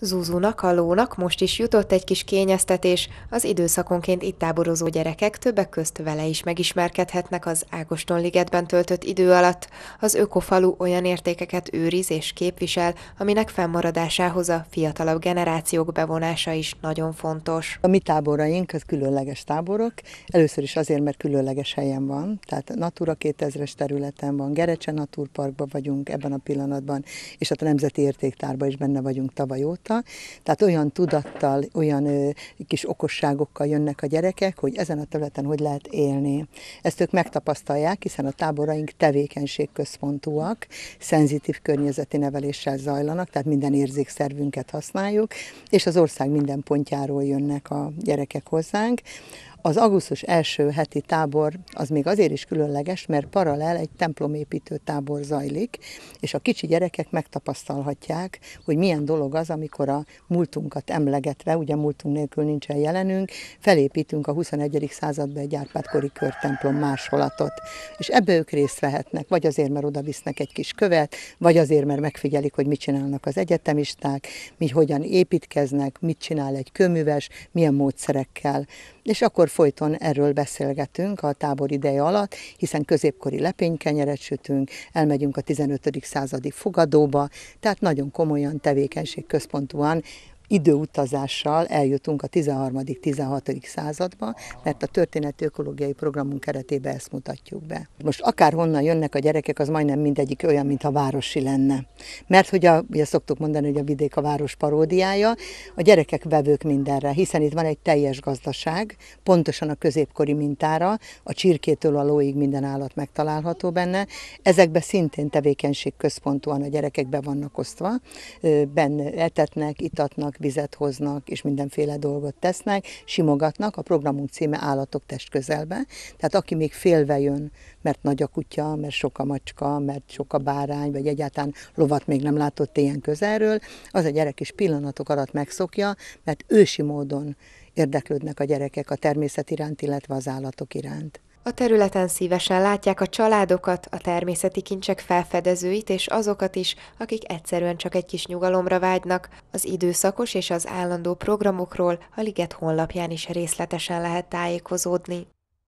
Zúzúnak, a lónak most is jutott egy kis kényeztetés, az időszakonként itt táborozó gyerekek többek közt vele is megismerkedhetnek az Ágoston ligetben töltött idő alatt. Az ökofalu olyan értékeket őriz és képvisel, aminek fennmaradásához a fiatalabb generációk bevonása is nagyon fontos. A mi táboraink az különleges táborok, először is azért, mert különleges helyen van, tehát Natura 2000-es területen van, Gerecse Naturparkban vagyunk ebben a pillanatban, és a Nemzeti Értéktárban is benne vagyunk tavaly óta tudattal, tehát olyan tudattal, olyan kis okosságokkal jönnek a gyerekek, hogy ezen a területen hogy lehet élni. Ezt ők megtapasztalják, hiszen a táboraink tevékenységközpontúak, szenzitív környezeti neveléssel zajlanak, tehát minden érzékszervünket használjuk, és az ország minden pontjáról jönnek a gyerekek hozzánk. Az augusztus első heti tábor az még azért is különleges, mert paralel egy templomépítő tábor zajlik, és a kicsi gyerekek megtapasztalhatják, hogy milyen dolog az, amikor a múltunkat emlegetve, ugye múltunk nélkül nincsen jelenünk, felépítünk a 21. században egy Árpádkori körtemplom másolatot. És ebbe ők részt vehetnek, vagy azért, mert oda visznek egy kis követ, vagy azért, mert megfigyelik, hogy mit csinálnak az egyetemisták, mi hogyan építkeznek, mit csinál egy köműves, milyen módszerekkel és akkor folyton erről beszélgetünk a tábor ideje alatt, hiszen középkori lepénykenyeret sütünk, elmegyünk a 15. századi fogadóba, tehát nagyon komolyan tevékenység központúan időutazással eljutunk a 13.-16. századba, mert a történeti ökológiai programunk keretében ezt mutatjuk be. Most akár honnan jönnek a gyerekek, az majdnem mindegyik olyan, mint a városi lenne. Mert hogy a, ugye szoktuk mondani, hogy a vidék a város paródiája, a gyerekek vevők mindenre, hiszen itt van egy teljes gazdaság, pontosan a középkori mintára, a csirkétől a lóig minden állat megtalálható benne. Ezekben szintén tevékenység központúan a gyerekek be vannak osztva, benne etetnek, itatnak, ásnak, vizet hoznak, és mindenféle dolgot tesznek, simogatnak, a programunk címe Állatok test közelbe. Tehát aki még félve jön, mert nagy a kutya, mert sok a macska, mert sok a bárány, vagy egyáltalán lovat még nem látott ilyen közelről, az a gyerek is pillanatok alatt megszokja, mert ősi módon érdeklődnek a gyerekek a természet iránt, illetve az állatok iránt. A területen szívesen látják a családokat, a természeti kincsek felfedezőit és azokat is, akik egyszerűen csak egy kis nyugalomra vágynak. Az időszakos és az állandó programokról a Liget honlapján is részletesen lehet tájékozódni.